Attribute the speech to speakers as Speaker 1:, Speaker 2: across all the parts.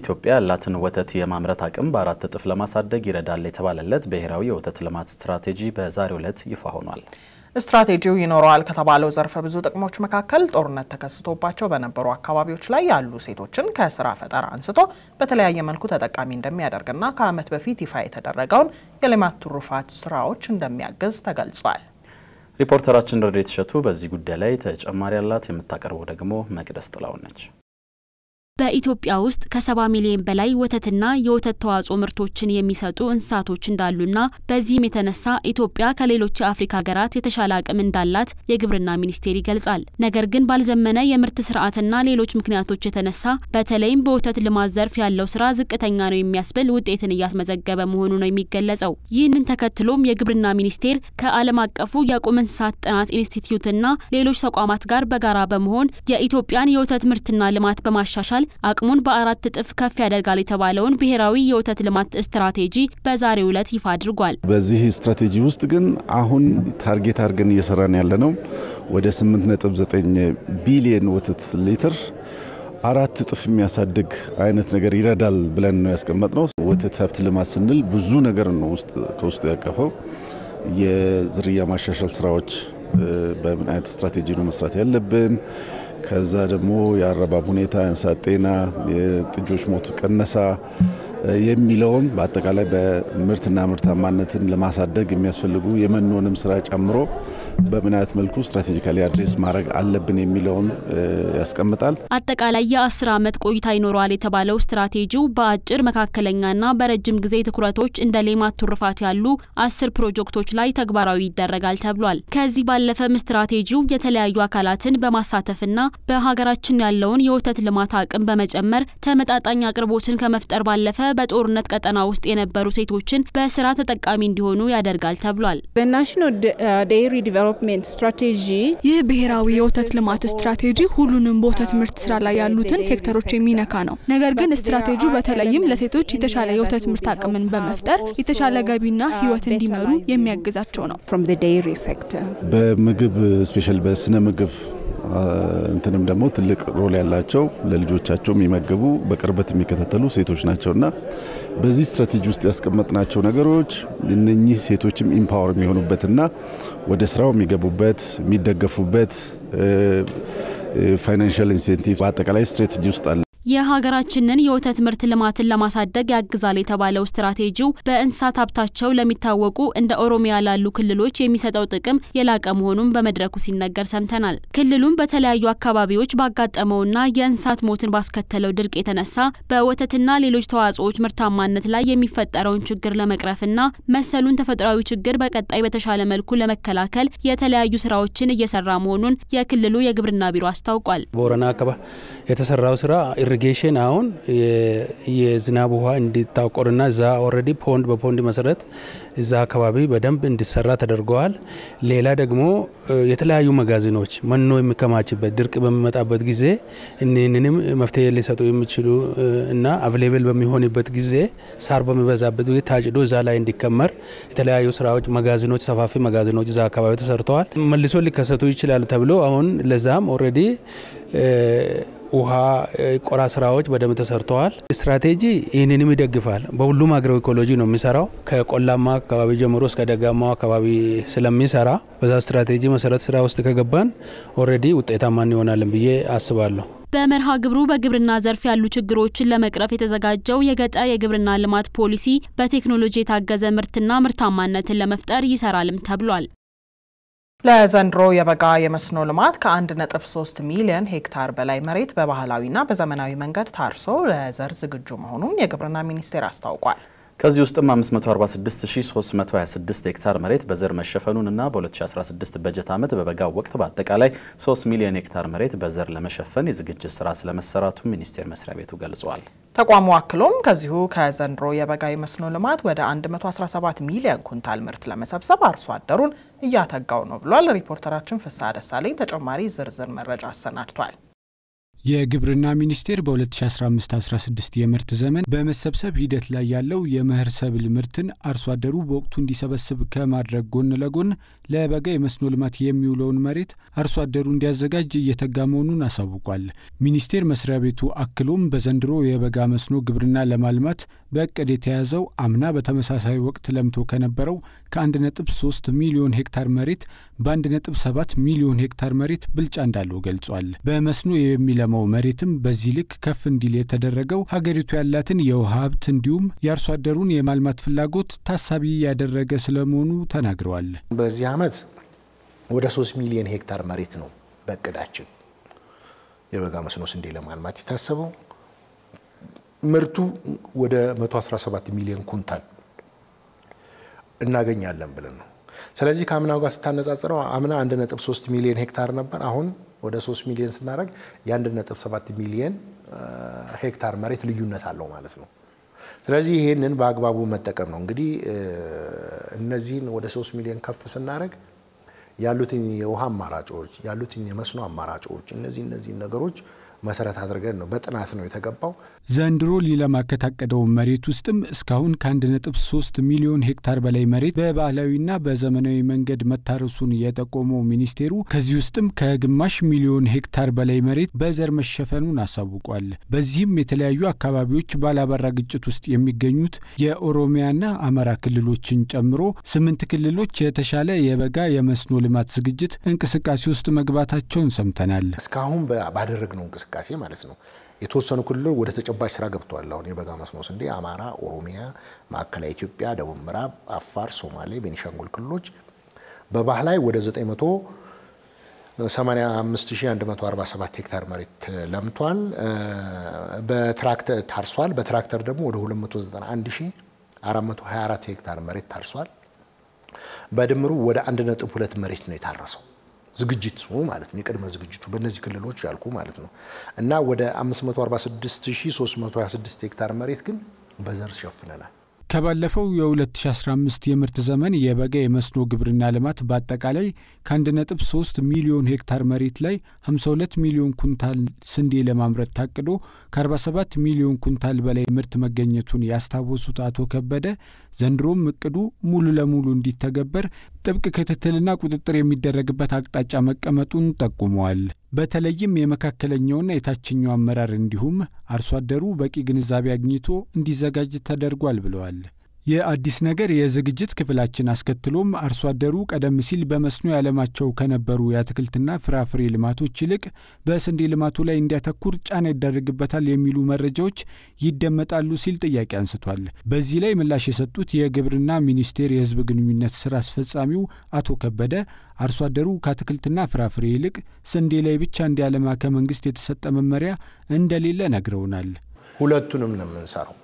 Speaker 1: ኢትዮጵያ ያላትን ወተት የማምረት አቅም በአራት እጥፍ ለማሳደግ ይረዳል የተባለለት ብሔራዊ የወተት ልማት ስትራቴጂ በዛሬው ዕለት ይፋ ሆኗል። ስትራቴጂው ይኖረዋል ከተባለው ዘርፈ ብዙ ጥቅሞች መካከል ጦርነት ተከስቶባቸው በነበሩ አካባቢዎች ላይ ያሉ ሴቶችን ከስራ ፈጠራ አንስቶ በተለያየ መልኩ ተጠቃሚ እንደሚያደርግና ከዓመት በፊት ይፋ የተደረገውን የልማት ትሩፋት ስራዎች እንደሚያግዝ ተገልጿል። ሪፖርተራችን ረድኤት እሸቱ በዚህ ጉዳይ ላይ ተጨማሪ ያላት የምታቀርበው ደግሞ መቅደስ ጥላው ነች።
Speaker 2: በኢትዮጵያ ውስጥ ከሰባ ሚሊዮን በላይ ወተትና የወተት ተዋጽኦ ምርቶችን የሚሰጡ እንስሳቶች እንዳሉና በዚህም የተነሳ ኢትዮጵያ ከሌሎች የአፍሪካ ሀገራት የተሻለ አቅም እንዳላት የግብርና ሚኒስቴር ይገልጻል። ነገር ግን ባልዘመነ የምርት ስርዓትና ሌሎች ምክንያቶች የተነሳ በተለይም በወተት ልማት ዘርፍ ያለው ስራ ዝቅተኛ ነው የሚያስብል ውጤትን እያስመዘገበ መሆኑ ነው የሚገለጸው። ይህንን ተከትሎም የግብርና ሚኒስቴር ከዓለም አቀፉ የቁም እንስሳት ጥናት ኢንስቲትዩትና ሌሎች ተቋማት ጋር በጋራ በመሆን የኢትዮጵያን የወተት ምርትና ልማት በማሻሻል አቅሙን በአራት እጥፍ ከፍ ያደርጋል የተባለውን ብሔራዊ የወተት ልማት ስትራቴጂ በዛሬው ዕለት ይፋ አድርጓል።
Speaker 3: በዚህ ስትራቴጂ ውስጥ ግን አሁን ታርጌት አድርገን እየሰራን ያለነው ወደ 8.9 ቢሊየን ወተት ሊትር አራት እጥፍ የሚያሳድግ አይነት ነገር ይረዳል ብለን ነው ያስቀመጥነው። ወተት ሀብት ልማት ስንል ብዙ ነገር ነው ከውስጡ ያቀፈው። የዝርያ ማሻሻል ስራዎች በምን አይነት ስትራቴጂ ነው መስራት ያለብን? ከዛ ደግሞ የአረባብ ሁኔታ፣ የእንስሳት ጤና፣ የጥጆች ሞት ቅነሳ የሚለውን በአጠቃላይ በምርትና ምርታማነትን ለማሳደግ የሚያስፈልጉ የመኖንም ስራ ጨምሮ በምን አይነት መልኩ ስትራቴጂካሊ አድሬስ ማድረግ አለብን የሚለውን ያስቀምጣል።
Speaker 2: አጠቃላይ የአስር ዓመት ቆይታ ይኖረዋል የተባለው ስትራቴጂው በአጭር መካከለኛና በረጅም ጊዜ ትኩረቶች እንደ ሌማት ቱርፋት ያሉ አስር ፕሮጀክቶች ላይ ተግባራዊ ይደረጋል ተብሏል። ከዚህ ባለፈም ስትራቴጂው የተለያዩ አካላትን በማሳተፍና በሀገራችን ያለውን የወተት ልማት አቅም በመጨመር ተመጣጣኝ አቅርቦትን ከመፍጠር ባለፈ በጦርነት ቀጠና ውስጥ የነበሩ ሴቶችን በስራ ተጠቃሚ እንዲሆኑ ያደርጋል ተብሏል። ይህ ብሔራዊ የወተት ልማት ስትራቴጂ ሁሉንም በወተት ምርት ስራ ላይ ያሉትን ሴክተሮች የሚነካ ነው። ነገር ግን ስትራቴጂው በተለይም ለሴቶች የተሻለ የወተት ምርት አቅምን በመፍጠር የተሻለ ገቢና ህይወት እንዲመሩ የሚያግዛቸው ነው።
Speaker 3: በምግብ ስፔሻል በስነ ምግብ እንትንም ደግሞ ትልቅ ሮል ያላቸው ለልጆቻቸው የሚመገቡ በቅርበት የሚከታተሉ ሴቶች ናቸው እና በዚህ ስትራቴጂ ውስጥ ያስቀመጥናቸው ነገሮች እነኚህ ሴቶችም ኢምፓወር የሚሆኑበትና ወደ ስራው የሚገቡበት የሚደገፉበት ፋይናንሽል ኢንሴንቲቭ በአጠቃላይ ስትራቴጂ ውስጥ አለ።
Speaker 2: የሀገራችንን የወተት ምርት ልማትን ለማሳደግ ያግዛል የተባለው ስትራቴጂው በእንስሳት ሀብታቸው ለሚታወቁ እንደ ኦሮሚያ ላሉ ክልሎች የሚሰጠው ጥቅም የላቀ መሆኑን በመድረኩ ሲነገር ሰምተናል። ክልሉም በተለያዩ አካባቢዎች ባጋጠመውና የእንስሳት ሞትን ባስከተለው ድርቅ የተነሳ በወተትና ሌሎች ተዋጽኦዎች ምርታማነት ላይ የሚፈጠረውን ችግር ለመቅረፍና መሰሉን ተፈጥሯዊ ችግር በቀጣይ በተሻለ መልኩ ለመከላከል የተለያዩ ስራዎችን እየሰራ መሆኑን የክልሉ የግብርና ቢሮ አስታውቋል።
Speaker 4: ቦረና አካባቢ የተሰራው ስራ ኢሪጌሽን አሁን የዝናብ ውሃ እንዲታቆርና እዛ ኦልሬዲ ፖንድ በፖንድ መሰረት እዛ አካባቢ በደንብ እንዲሰራ ተደርገዋል። ሌላ ደግሞ የተለያዩ መጋዘኖች መኖ የሚከማችበት ድርቅ በሚመጣበት ጊዜ እኒህንንም መፍትሄ ሊሰጡ የሚችሉ እና አቬሌብል በሚሆንበት ጊዜ ሳር በሚበዛበት ጊዜ ታጭዶ እዛ ላይ እንዲከመር የተለያዩ ስራዎች መጋዘኖች፣ ሰፋፊ መጋዘኖች እዛ አካባቢ ተሰርተዋል። መልሶ ሊከሰቱ ይችላል ተብሎ አሁን ለዛም ኦልሬዲ ውሃ ቆራ ስራዎች በደንብ ተሰርተዋል። ስትራቴጂ ይህንንም ይደግፋል። በሁሉም አግሮ ኢኮሎጂ ነው የሚሰራው። ከቆላማ አካባቢ ጀምሮ እስከ ደጋማው አካባቢ ስለሚሰራ በዛ ስትራቴጂ መሰረት ስራ ውስጥ ከገባን ኦልሬዲ ውጤታማ እንሆናለን ብዬ አስባለሁ።
Speaker 2: በመርሃ ግብሩ በግብርና ዘርፍ ያሉ ችግሮችን ለመቅረፍ የተዘጋጀው የገጠር የግብርና ልማት ፖሊሲ በቴክኖሎጂ የታገዘ ምርትና ምርታማነትን ለመፍጠር ይሰራልም ተብሏል።
Speaker 1: ለዘንድሮ የበጋ የመስኖ ልማት ከ1.3 ሚሊዮን ሄክታር በላይ መሬት በባህላዊና በዘመናዊ መንገድ ታርሶ ለዘር ዝግጁ መሆኑን የግብርና ሚኒስቴር አስታውቋል። ከዚህ ውስጥም 546326 ሄክታር መሬት በዘር መሸፈኑን እና በ2016 በጀት ዓመት በበጋው ወቅት በአጠቃላይ 3 ሚሊዮን ሄክታር መሬት በዘር ለመሸፈን የዝግጅት ስራ ስለመሰራቱ ሚኒስቴር መስሪያ ቤቱ ገልጿል። ተቋሙ አክሎም ከዚሁ ከዘንድሮ የበጋ የመስኖ ልማት ወደ 117 ሚሊዮን ኩንታል ምርት ለመሰብሰብ አርሶ አደሩን እያተጋው ነው ብሏል። ሪፖርተራችን ፍስሐ ደሳለኝ ተጨማሪ ዝርዝር መረጃ አሰናድቷል።
Speaker 5: የግብርና ሚኒስቴር በ2015/16 የምርት ዘመን በመሰብሰብ ሂደት ላይ ያለው የመኸር ሰብል ምርትን አርሶ አደሩ በወቅቱ እንዲሰበስብ ከማድረግ ጎን ለጎን ለበጋ የመስኖ ልማት የሚውለውን መሬት አርሶ አደሩ እንዲያዘጋጅ እየተጋ መሆኑን አሳውቋል። ሚኒስቴር መስሪያ ቤቱ አክሎም በዘንድሮ የበጋ መስኖ ግብርና ለማልማት በእቅድ የተያዘው አምና በተመሳሳይ ወቅት ለምቶ ከነበረው ከ1.3 ሚሊዮን ሄክታር መሬት በ1.7 ሚሊዮን ሄክታር መሬት ብልጫ እንዳለው ገልጿል። በመስኖ የሚለማው መሬትም በዚህ ልክ ከፍ እንዲል የተደረገው ሀገሪቱ ያላትን የውሃ ሀብት እንዲሁም የአርሶ አደሩን የማልማት ፍላጎት ታሳቢ ያደረገ ስለመሆኑ ተናግረዋል። በዚህ ዓመት ወደ 3 ሚሊዮን ሄክታር መሬት ነው
Speaker 4: በእቅዳችን የበጋ መስኖ ስንዴ ለማልማት የታሰበው ምርቱ ወደ 117 ሚሊዮን ኩንታል እናገኛለን ብለን ነው። ስለዚህ ከአምናው ጋር ስታነጻጽረው አምና 1.3 ሚሊዮን ሄክታር ነበር። አሁን ወደ 3 ሚሊዮን ስናደርግ የ1.7 ሚሊዮን ሄክታር መሬት ልዩነት አለው ማለት ነው። ስለዚህ ይህንን በአግባቡ መጠቀም ነው። እንግዲህ እነዚህን ወደ 3 ሚሊዮን ከፍ ስናደርግ ያሉትን የውሃ አማራጮች ያሉትን የመስኖ አማራጮች እነዚህ እነዚህን ነገሮች መሰረት አድርገን ነው በጥናት ነው የተገባው።
Speaker 5: ዘንድሮ ሊለማ ከታቀደው መሬት ውስጥም እስካሁን ከ1.3 ሚሊዮን ሄክታር በላይ መሬት በባህላዊና በዘመናዊ መንገድ መታረሱን የጠቆመው ሚኒስቴሩ ከዚህ ውስጥም ከግማሽ ሚሊዮን ሄክታር በላይ መሬት በዘር መሸፈኑን አሳውቋል። በዚህም የተለያዩ አካባቢዎች ባላባራ ግጭት ውስጥ የሚገኙት የኦሮሚያና አማራ ክልሎችን ጨምሮ ስምንት ክልሎች የተሻለ የበጋ የመስኖ ልማት ዝግጅት እንቅስቃሴ ውስጥ መግባታቸውን ሰምተናል።
Speaker 4: እስካሁን ባደረግነው እንቅስቃሴ ማለት ነው። የተወሰኑ ክልሎች ወደ ተጨባጭ ስራ ገብተዋል። አሁን የበጋ መስኖ ስንዴ አማራ፣ ኦሮሚያ፣ ማዕከላዊ ኢትዮጵያ፣ ደቡብ ምዕራብ፣ አፋር፣ ሶማሌ፣ ቤኒሻንጉል ክልሎች በባህላዊ ወደ 985,147 ሄክታር መሬት ለምቷል። በትራክተር ታርሷል። በትራክተር ደግሞ ወደ 291,424 ሄክታር መሬት ታርሷል። በድምሩ ወደ 1.2 መሬት ነው የታረሰው። ዝግጅቱ ማለት ነው የቅድመ ዝግጅቱ በእነዚህ ክልሎች ያልኩ ማለት ነው እና ወደ 546326 ሄክታር መሬት ግን በዘር ሸፍነናል።
Speaker 5: ከባለፈው የ2015 የምርት ዘመን የበጋ የመስኖ ግብርና ልማት በአጠቃላይ ከ1.3 ሚሊዮን ሄክታር መሬት ላይ 52 ሚሊዮን ኩንታል ስንዴ ለማምረት ታቅዶ ከ47 ሚሊዮን ኩንታል በላይ ምርት መገኘቱን ያስታወሱት አቶ ከበደ ዘንድሮም እቅዱ ሙሉ ለሙሉ እንዲተገበር ጥብቅ ክትትልና ቁጥጥር የሚደረግበት አቅጣጫ መቀመጡን ጠቁመዋል። በተለይም የመካከለኛውና የታችኛው አመራር እንዲሁም አርሶ አደሩ በቂ ግንዛቤ አግኝቶ እንዲዘጋጅ ተደርጓል ብለዋል። የአዲስ ነገር የዝግጅት ክፍላችን አስከትሎም አርሶ አደሩ ቀደም ሲል በመስኖ ያለማቸው ከነበሩ የአትክልትና ፍራፍሬ ልማቶች ይልቅ በስንዴ ልማቱ ላይ እንዲያተኩር ጫና ይደረግበታል የሚሉ መረጃዎች ይደመጣሉ ሲል ጥያቄ አንስቷል። በዚህ ላይ ምላሽ የሰጡት የግብርና ሚኒስቴር የሕዝብ ግንኙነት ስራ አስፈጻሚው አቶ ከበደ አርሶ አደሩ ከአትክልትና ፍራፍሬ ይልቅ ስንዴ ላይ ብቻ እንዲያለማ ከመንግስት የተሰጠ መመሪያ እንደሌለ ነግረውናል። ሁለቱንም ነው የምንሰራው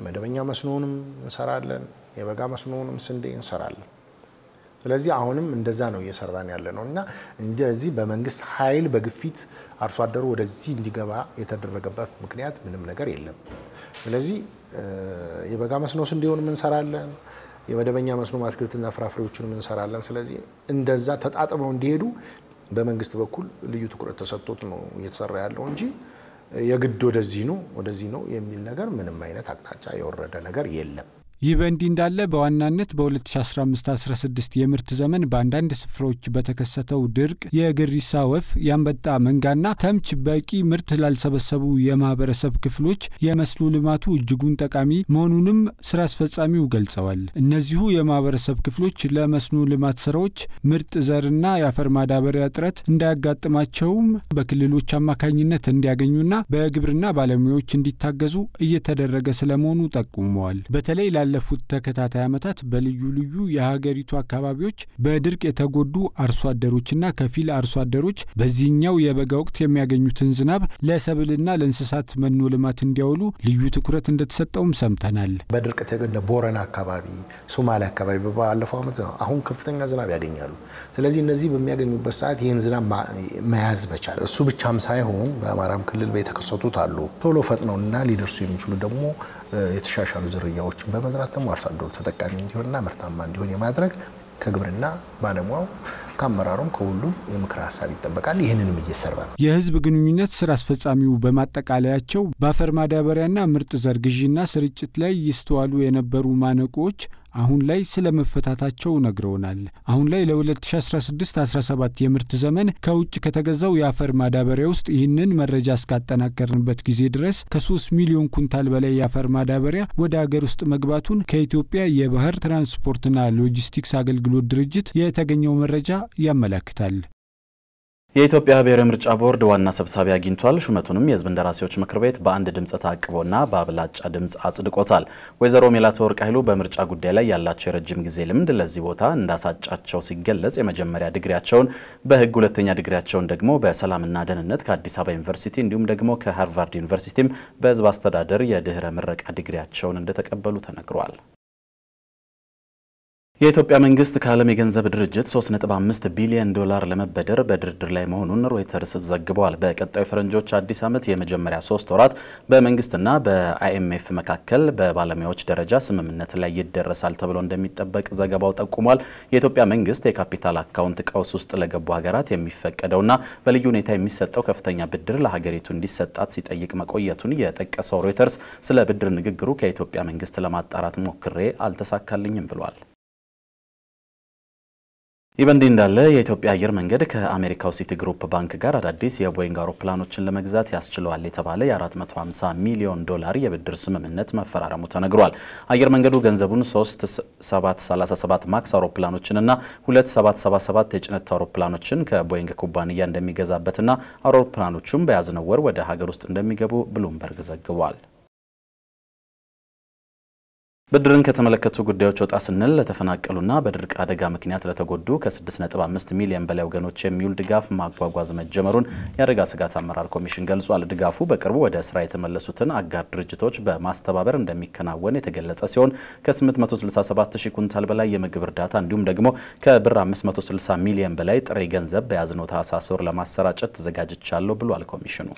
Speaker 4: የመደበኛ መስኖንም እንሰራለን፣ የበጋ መስኖንም ስንዴ እንሰራለን። ስለዚህ አሁንም እንደዛ ነው እየሰራን ያለ ነው እና እንደዚህ በመንግስት ኃይል በግፊት አርሶ አደሩ ወደዚህ እንዲገባ የተደረገበት ምክንያት ምንም ነገር የለም። ስለዚህ የበጋ መስኖ ስንዴውንም እንሰራለን፣ የመደበኛ መስኖ አትክልትና ፍራፍሬዎችንም እንሰራለን። ስለዚህ እንደዛ ተጣጥመው እንዲሄዱ በመንግስት በኩል ልዩ ትኩረት ተሰጥቶት ነው እየተሰራ ያለው እንጂ የግድ ወደዚህ ነው ወደዚህ ነው የሚል ነገር ምንም አይነት አቅጣጫ የወረደ ነገር የለም።
Speaker 5: ይህ በእንዲህ እንዳለ በዋናነት በ2015/16 የምርት ዘመን በአንዳንድ ስፍራዎች በተከሰተው ድርቅ የግሪሳ ወፍ፣ የአንበጣ መንጋና ተምች በቂ ምርት ላልሰበሰቡ የማህበረሰብ ክፍሎች የመስኖ ልማቱ እጅጉን ጠቃሚ መሆኑንም ስራ አስፈጻሚው ገልጸዋል። እነዚሁ የማህበረሰብ ክፍሎች ለመስኖ ልማት ስራዎች ምርጥ ዘርና የአፈር ማዳበሪያ እጥረት እንዳያጋጥማቸውም በክልሎች አማካኝነት እንዲያገኙና በግብርና ባለሙያዎች እንዲታገዙ እየተደረገ ስለመሆኑ ጠቁመዋል። በተለይ ባለፉት ተከታታይ ዓመታት በልዩ ልዩ የሀገሪቱ አካባቢዎች በድርቅ የተጎዱ አርሶ አደሮችና ከፊል አርሶ አደሮች በዚህኛው የበጋ ወቅት የሚያገኙትን ዝናብ ለሰብልና ለእንስሳት መኖ ልማት እንዲያውሉ ልዩ ትኩረት እንደተሰጠውም ሰምተናል። በድርቅ የተጎዳ ቦረና አካባቢ፣ ሶማሌ አካባቢ
Speaker 4: ባለፈው ዓመት አሁን ከፍተኛ ዝናብ ያገኛሉ። ስለዚህ እነዚህ በሚያገኙበት ሰዓት ይህን ዝናብ መያዝ መቻል እሱ ብቻም ሳይሆን በአማራም ክልል የተከሰቱት አሉ ቶሎ ፈጥነውና ሊደርሱ የሚችሉ ደግሞ የተሻሻሉ ዝርያዎችን በመዛ በመዝራት ደግሞ አርሶ አደሩ ተጠቃሚ እንዲሆንና ምርታማ እንዲሆን የማድረግ ከግብርና ባለሙያው ከአመራሩም ከሁሉም የምክር ሀሳብ ይጠበቃል። ይህንንም እየሰራ ነው።
Speaker 5: የህዝብ ግንኙነት ስራ አስፈጻሚው በማጠቃለያቸው በአፈር ማዳበሪያና ምርጥ ዘር ግዢና ስርጭት ላይ ይስተዋሉ የነበሩ ማነቆዎች አሁን ላይ ስለ መፈታታቸው ነግረውናል። አሁን ላይ ለ2016-17 የምርት ዘመን ከውጭ ከተገዛው የአፈር ማዳበሪያ ውስጥ ይህንን መረጃ እስካጠናቀርንበት ጊዜ ድረስ ከ3 ሚሊዮን ኩንታል በላይ የአፈር ማዳበሪያ ወደ አገር ውስጥ መግባቱን ከኢትዮጵያ የባህር ትራንስፖርትና ሎጂስቲክስ አገልግሎት ድርጅት የተገኘው መረጃ ያመላክታል። የኢትዮጵያ
Speaker 1: ብሔራዊ ምርጫ ቦርድ ዋና ሰብሳቢ አግኝቷል። ሹመቱንም የህዝብ እንደራሴዎች ምክር ቤት በአንድ ድምፅ ታቅቦና በአብላጫ ድምፅ አጽድቆታል። ወይዘሮ ሜላትወርቅ ኃይሉ በምርጫ ጉዳይ ላይ ያላቸው የረጅም ጊዜ ልምድ ለዚህ ቦታ እንዳሳጫቸው ሲገለጽ የመጀመሪያ ድግሪያቸውን በህግ ሁለተኛ ድግሪያቸውን ደግሞ በሰላምና ደህንነት ከአዲስ አበባ ዩኒቨርሲቲ እንዲሁም ደግሞ ከሃርቫርድ ዩኒቨርሲቲም በህዝብ አስተዳደር የድህረ ምረቃ ድግሪያቸውን እንደተቀበሉ ተነግሯል። የኢትዮጵያ መንግስት ከዓለም የገንዘብ ድርጅት 3.5 ቢሊዮን ዶላር ለመበደር በድርድር ላይ መሆኑን ሮይተርስ ዘግበዋል። በቀጣዩ ፈረንጆች አዲስ ዓመት የመጀመሪያ ሶስት ወራት በመንግስትና በአይኤምኤፍ መካከል በባለሙያዎች ደረጃ ስምምነት ላይ ይደረሳል ተብሎ እንደሚጠበቅ ዘገባው ጠቁሟል። የኢትዮጵያ መንግስት የካፒታል አካውንት ቀውስ ውስጥ ለገቡ ሀገራት የሚፈቀደውና በልዩ ሁኔታ የሚሰጠው ከፍተኛ ብድር ለሀገሪቱ እንዲሰጣት ሲጠይቅ መቆየቱን የጠቀሰው ሮይተርስ ስለ ብድር ንግግሩ ከኢትዮጵያ መንግስት ለማጣራት ሞክሬ አልተሳካልኝም ብሏል። ይህ በእንዲህ እንዳለ የኢትዮጵያ አየር መንገድ ከአሜሪካው ሲቲ ግሩፕ ባንክ ጋር አዳዲስ የቦይንግ አውሮፕላኖችን ለመግዛት ያስችለዋል የተባለ የ450 ሚሊዮን ዶላር የብድር ስምምነት መፈራረሙ ተነግሯል። አየር መንገዱ ገንዘቡን 3737 ማክስ አውሮፕላኖችንና 2777 የጭነት አውሮፕላኖችን ከቦይንግ ኩባንያ እንደሚገዛበትና አውሮፕላኖቹም በያዝነው ወር ወደ ሀገር ውስጥ እንደሚገቡ ብሉምበርግ ዘግቧል። ብድርን ከተመለከቱ ጉዳዮች ወጣ ስንል ለተፈናቀሉና በድርቅ አደጋ ምክንያት ለተጎዱ ከ6.5 ሚሊዮን በላይ ወገኖች የሚውል ድጋፍ ማጓጓዝ መጀመሩን የአደጋ ስጋት አመራር ኮሚሽን ገልጿል። ድጋፉ በቅርቡ ወደ ስራ የተመለሱትን አጋር ድርጅቶች በማስተባበር እንደሚከናወን የተገለጸ ሲሆን ከ867 ሺህ ኩንታል በላይ የምግብ እርዳታ እንዲሁም ደግሞ ከብር 560 ሚሊዮን በላይ ጥሬ ገንዘብ በያዝነው ታህሳስ ወር ለማሰራጨት ተዘጋጅቻለሁ ብሏል ኮሚሽኑ።